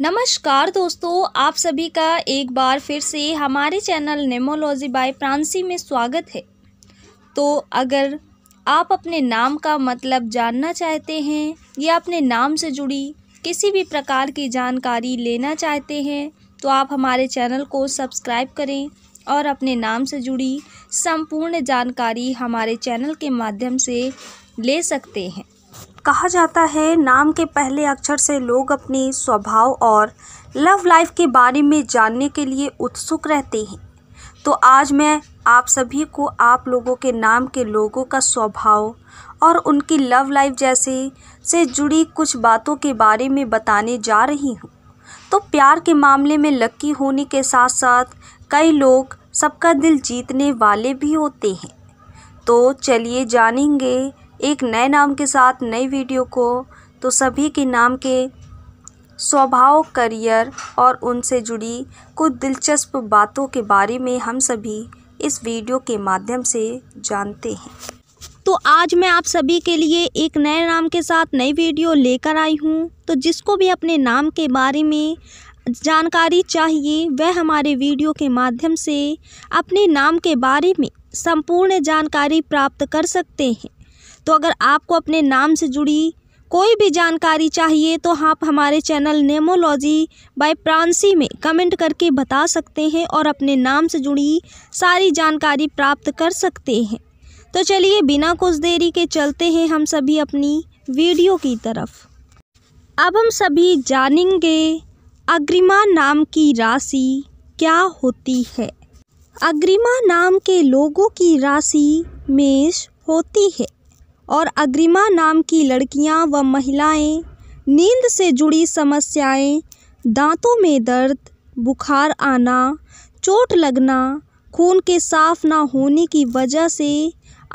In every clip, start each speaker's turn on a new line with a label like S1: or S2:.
S1: नमस्कार दोस्तों आप सभी का एक बार फिर से हमारे चैनल नेमोलॉजी बाय प्रांसी में स्वागत है तो अगर आप अपने नाम का मतलब जानना चाहते हैं या अपने नाम से जुड़ी किसी भी प्रकार की जानकारी लेना चाहते हैं तो आप हमारे चैनल को सब्सक्राइब करें और अपने नाम से जुड़ी संपूर्ण जानकारी हमारे चैनल के माध्यम से ले सकते हैं कहा जाता है नाम के पहले अक्षर से लोग अपने स्वभाव और लव लाइफ के बारे में जानने के लिए उत्सुक रहते हैं तो आज मैं आप सभी को आप लोगों के नाम के लोगों का स्वभाव और उनकी लव लाइफ जैसे से जुड़ी कुछ बातों के बारे में बताने जा रही हूँ तो प्यार के मामले में लक्की होने के साथ साथ कई लोग सबका दिल जीतने वाले भी होते हैं तो चलिए जानेंगे एक नए नाम के साथ नई वीडियो को तो सभी के नाम के स्वभाव करियर और उनसे जुड़ी कुछ दिलचस्प बातों के बारे में हम सभी इस वीडियो के माध्यम से जानते हैं तो आज मैं आप सभी के लिए एक नए नाम के साथ नई वीडियो लेकर आई हूँ तो जिसको भी अपने नाम के बारे में जानकारी चाहिए वह हमारे वीडियो के माध्यम से अपने नाम के बारे में संपूर्ण जानकारी प्राप्त कर सकते हैं तो अगर आपको अपने नाम से जुड़ी कोई भी जानकारी चाहिए तो आप हमारे चैनल नेमोलॉजी बाय प्रांसी में कमेंट करके बता सकते हैं और अपने नाम से जुड़ी सारी जानकारी प्राप्त कर सकते हैं तो चलिए बिना कुछ देरी के चलते हैं हम सभी अपनी वीडियो की तरफ अब हम सभी जानेंगे अग्रिमा नाम की राशि क्या होती है अग्रिमा नाम के लोगों की राशि मेष होती है और अग्रिमा नाम की लड़कियां व महिलाएं नींद से जुड़ी समस्याएं, दांतों में दर्द बुखार आना चोट लगना खून के साफ ना होने की वजह से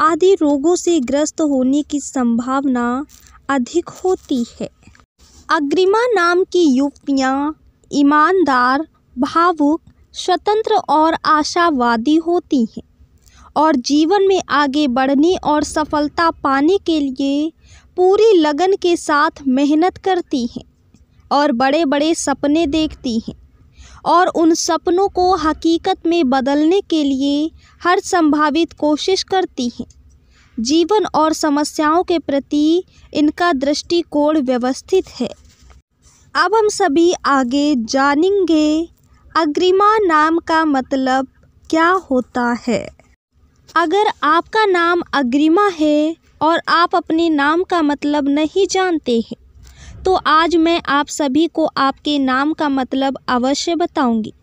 S1: आदि रोगों से ग्रस्त होने की संभावना अधिक होती है अग्रिमा नाम की युवतियाँ ईमानदार भावुक स्वतंत्र और आशावादी होती हैं और जीवन में आगे बढ़ने और सफलता पाने के लिए पूरी लगन के साथ मेहनत करती हैं और बड़े बड़े सपने देखती हैं और उन सपनों को हकीकत में बदलने के लिए हर संभावित कोशिश करती हैं जीवन और समस्याओं के प्रति इनका दृष्टिकोण व्यवस्थित है अब हम सभी आगे जानेंगे अग्रिमा नाम का मतलब क्या होता है अगर आपका नाम अग्रिमा है और आप अपने नाम का मतलब नहीं जानते हैं तो आज मैं आप सभी को आपके नाम का मतलब अवश्य बताऊंगी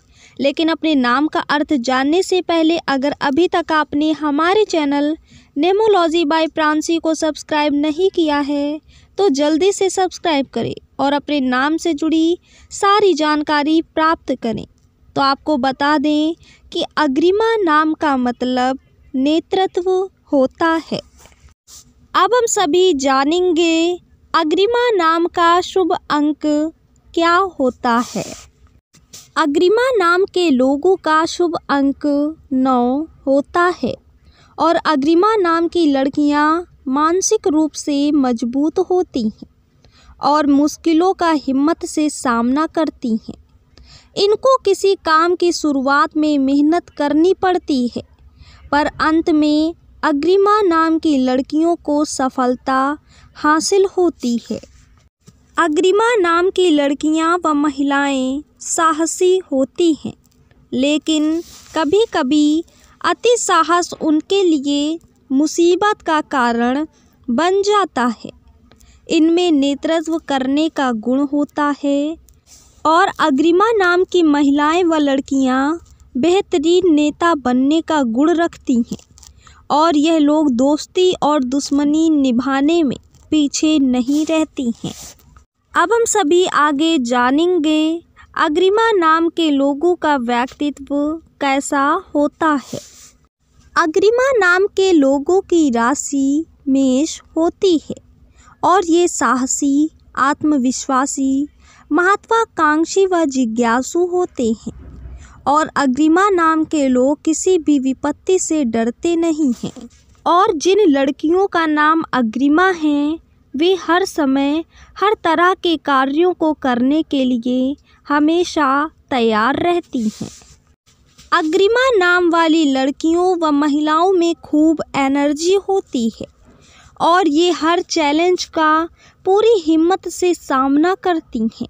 S1: लेकिन अपने नाम का अर्थ जानने से पहले अगर अभी तक आपने हमारे चैनल नेमोलॉजी बाय प्रांसी को सब्सक्राइब नहीं किया है तो जल्दी से सब्सक्राइब करें और अपने नाम से जुड़ी सारी जानकारी प्राप्त करें तो आपको बता दें कि अग्रिमा नाम का मतलब नेतृत्व होता है अब हम सभी जानेंगे अग्रिमा नाम का शुभ अंक क्या होता है अग्रिमा नाम के लोगों का शुभ अंक नौ होता है और अग्रिमा नाम की लड़कियां मानसिक रूप से मजबूत होती हैं और मुश्किलों का हिम्मत से सामना करती हैं इनको किसी काम की शुरुआत में मेहनत करनी पड़ती है पर अंत में अग्रिमा नाम की लड़कियों को सफलता हासिल होती है अग्रिमा नाम की लड़कियां व महिलाएं साहसी होती हैं लेकिन कभी कभी अति साहस उनके लिए मुसीबत का कारण बन जाता है इनमें नेतृत्व करने का गुण होता है और अग्रिमा नाम की महिलाएं व लड़कियां बेहतरीन नेता बनने का गुण रखती हैं और यह लोग दोस्ती और दुश्मनी निभाने में पीछे नहीं रहती हैं अब हम सभी आगे जानेंगे अग्रिमा नाम के लोगों का व्यक्तित्व कैसा होता है अग्रिमा नाम के लोगों की राशि मेष होती है और ये साहसी आत्मविश्वासी महत्वाकांक्षी व जिज्ञासु होते हैं और अग्रिमा नाम के लोग किसी भी विपत्ति से डरते नहीं हैं और जिन लड़कियों का नाम अग्रिमा है वे हर समय हर तरह के कार्यों को करने के लिए हमेशा तैयार रहती हैं अग्रिमा नाम वाली लड़कियों व वा महिलाओं में खूब एनर्जी होती है और ये हर चैलेंज का पूरी हिम्मत से सामना करती हैं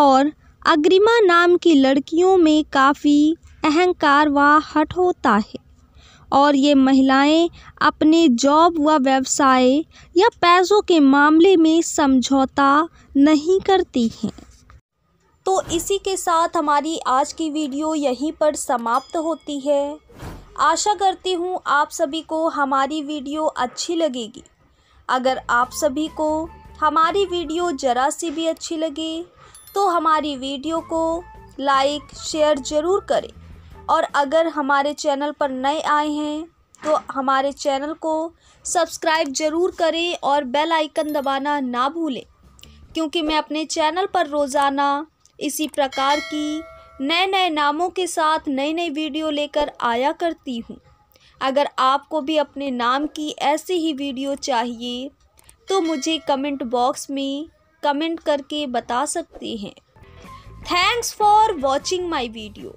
S1: और अग्रिमा नाम की लड़कियों में काफ़ी अहंकार व हट होता है और ये महिलाएं अपने जॉब व व्यवसाय या पैसों के मामले में समझौता नहीं करती हैं तो इसी के साथ हमारी आज की वीडियो यहीं पर समाप्त होती है आशा करती हूँ आप सभी को हमारी वीडियो अच्छी लगेगी अगर आप सभी को हमारी वीडियो ज़रा सी भी अच्छी लगे तो हमारी वीडियो को लाइक शेयर ज़रूर करें और अगर हमारे चैनल पर नए आए हैं तो हमारे चैनल को सब्सक्राइब ज़रूर करें और बेल आइकन दबाना ना भूलें क्योंकि मैं अपने चैनल पर रोज़ाना इसी प्रकार की नए नए नामों के साथ नई नई वीडियो लेकर आया करती हूँ अगर आपको भी अपने नाम की ऐसी ही वीडियो चाहिए तो मुझे कमेंट बॉक्स में कमेंट करके बता सकते हैं thanks for watching my video